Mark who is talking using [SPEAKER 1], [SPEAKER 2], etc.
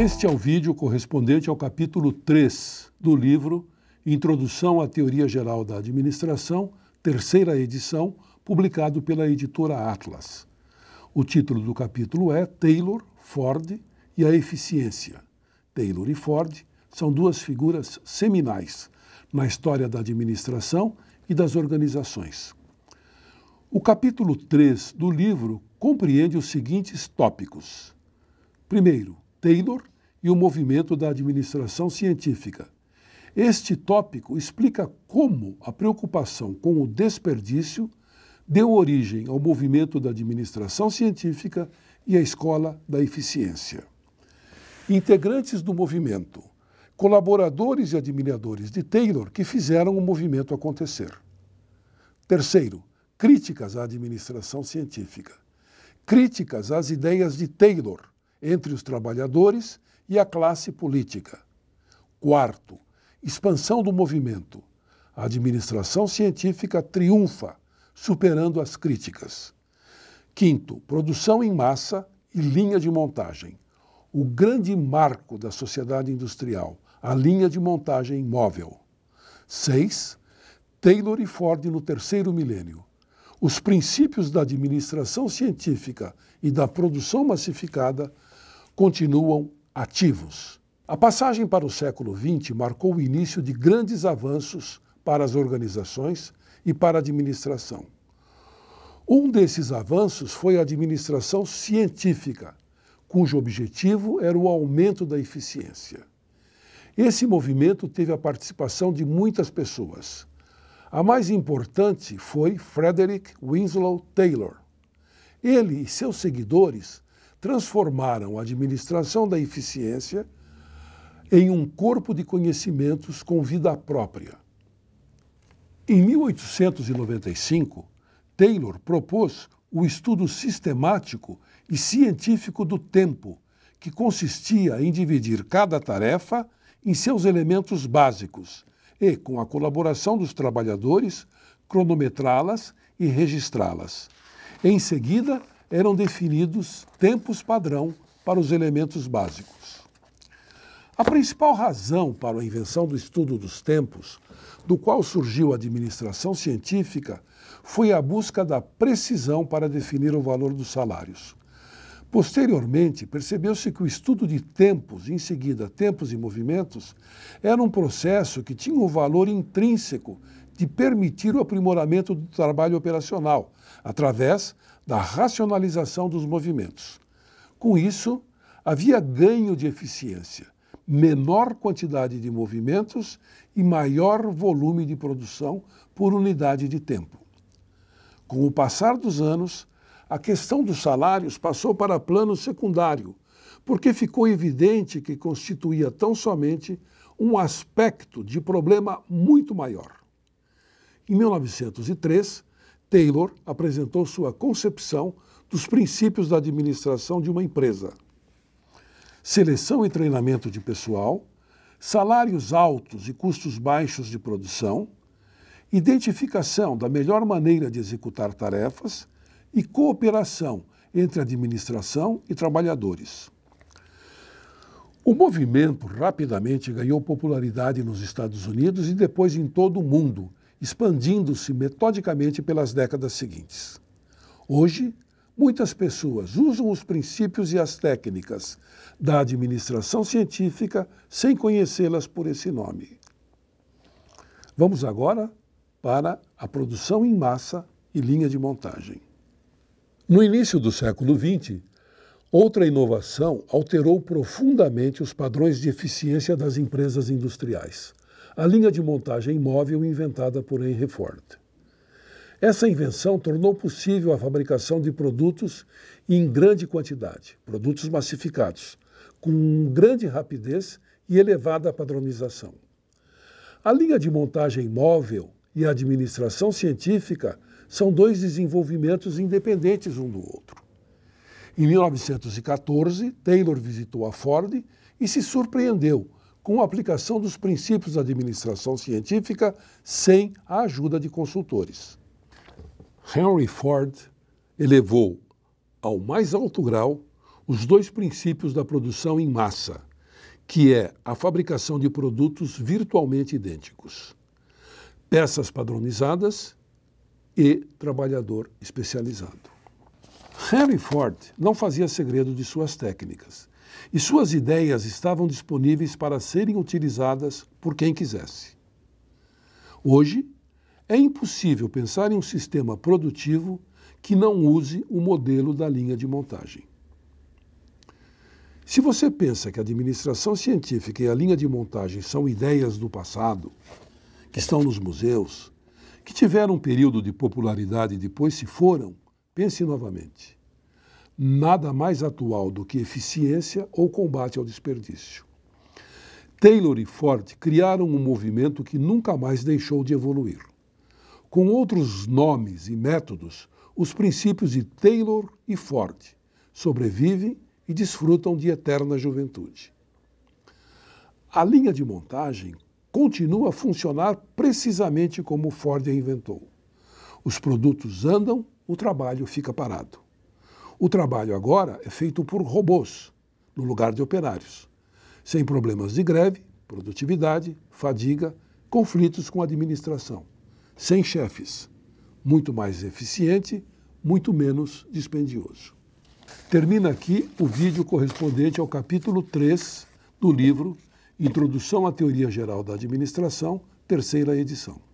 [SPEAKER 1] Este é o vídeo correspondente ao capítulo 3 do livro Introdução à Teoria Geral da Administração, terceira edição, publicado pela editora Atlas. O título do capítulo é Taylor, Ford e a Eficiência. Taylor e Ford são duas figuras seminais na história da administração e das organizações. O capítulo 3 do livro compreende os seguintes tópicos. Primeiro, Taylor e o movimento da administração científica. Este tópico explica como a preocupação com o desperdício deu origem ao movimento da administração científica e à escola da eficiência. Integrantes do movimento, colaboradores e admiradores de Taylor que fizeram o movimento acontecer. Terceiro, críticas à administração científica. Críticas às ideias de Taylor entre os trabalhadores e a classe política. Quarto, expansão do movimento. A administração científica triunfa, superando as críticas. Quinto, produção em massa e linha de montagem. O grande marco da sociedade industrial, a linha de montagem móvel. Seis, Taylor e Ford no terceiro milênio. Os princípios da administração científica e da produção massificada continuam ativos. A passagem para o século XX marcou o início de grandes avanços para as organizações e para a administração. Um desses avanços foi a administração científica, cujo objetivo era o aumento da eficiência. Esse movimento teve a participação de muitas pessoas. A mais importante foi Frederick Winslow Taylor. Ele e seus seguidores transformaram a administração da eficiência em um corpo de conhecimentos com vida própria. Em 1895, Taylor propôs o estudo sistemático e científico do tempo, que consistia em dividir cada tarefa em seus elementos básicos e, com a colaboração dos trabalhadores, cronometrá-las e registrá-las. Em seguida, eram definidos tempos padrão para os elementos básicos. A principal razão para a invenção do estudo dos tempos, do qual surgiu a administração científica, foi a busca da precisão para definir o valor dos salários. Posteriormente, percebeu-se que o estudo de tempos, e em seguida tempos e movimentos, era um processo que tinha um valor intrínseco de permitir o aprimoramento do trabalho operacional, através da racionalização dos movimentos. Com isso, havia ganho de eficiência, menor quantidade de movimentos e maior volume de produção por unidade de tempo. Com o passar dos anos, a questão dos salários passou para plano secundário, porque ficou evidente que constituía tão somente um aspecto de problema muito maior. Em 1903, Taylor apresentou sua concepção dos princípios da administração de uma empresa. Seleção e treinamento de pessoal, salários altos e custos baixos de produção, identificação da melhor maneira de executar tarefas e cooperação entre administração e trabalhadores. O movimento rapidamente ganhou popularidade nos Estados Unidos e depois em todo o mundo, expandindo-se metodicamente pelas décadas seguintes. Hoje, muitas pessoas usam os princípios e as técnicas da administração científica sem conhecê-las por esse nome. Vamos agora para a produção em massa e linha de montagem. No início do século XX, outra inovação alterou profundamente os padrões de eficiência das empresas industriais a linha de montagem móvel inventada por Henry Ford. Essa invenção tornou possível a fabricação de produtos em grande quantidade, produtos massificados, com grande rapidez e elevada padronização. A linha de montagem móvel e a administração científica são dois desenvolvimentos independentes um do outro. Em 1914, Taylor visitou a Ford e se surpreendeu com a aplicação dos princípios da administração científica sem a ajuda de consultores. Henry Ford elevou ao mais alto grau os dois princípios da produção em massa, que é a fabricação de produtos virtualmente idênticos, peças padronizadas e trabalhador especializado. Henry Ford não fazia segredo de suas técnicas e suas ideias estavam disponíveis para serem utilizadas por quem quisesse. Hoje, é impossível pensar em um sistema produtivo que não use o modelo da linha de montagem. Se você pensa que a administração científica e a linha de montagem são ideias do passado, que estão nos museus, que tiveram um período de popularidade e depois se foram, pense novamente nada mais atual do que eficiência ou combate ao desperdício. Taylor e Ford criaram um movimento que nunca mais deixou de evoluir. Com outros nomes e métodos, os princípios de Taylor e Ford sobrevivem e desfrutam de eterna juventude. A linha de montagem continua a funcionar precisamente como Ford a inventou. Os produtos andam, o trabalho fica parado. O trabalho agora é feito por robôs, no lugar de operários, sem problemas de greve, produtividade, fadiga, conflitos com a administração, sem chefes, muito mais eficiente, muito menos dispendioso. Termina aqui o vídeo correspondente ao capítulo 3 do livro Introdução à Teoria Geral da Administração, terceira edição.